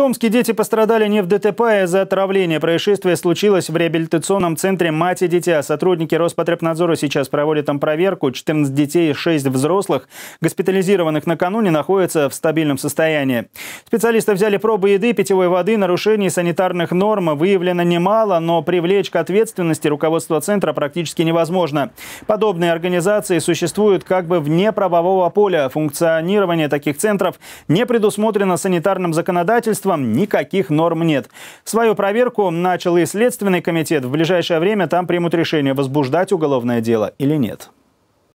Томске дети пострадали не в ДТП, а из-за отравления. Происшествие случилось в реабилитационном центре «Мать и дитя». Сотрудники Роспотребнадзора сейчас проводят там проверку. 14 детей и 6 взрослых, госпитализированных накануне, находятся в стабильном состоянии. Специалисты взяли пробы еды, питьевой воды, нарушений санитарных норм. Выявлено немало, но привлечь к ответственности руководство центра практически невозможно. Подобные организации существуют как бы вне правового поля. Функционирование таких центров не предусмотрено санитарным законодательством убийствам никаких норм нет. Свою проверку начал и Следственный комитет. В ближайшее время там примут решение, возбуждать уголовное дело или нет.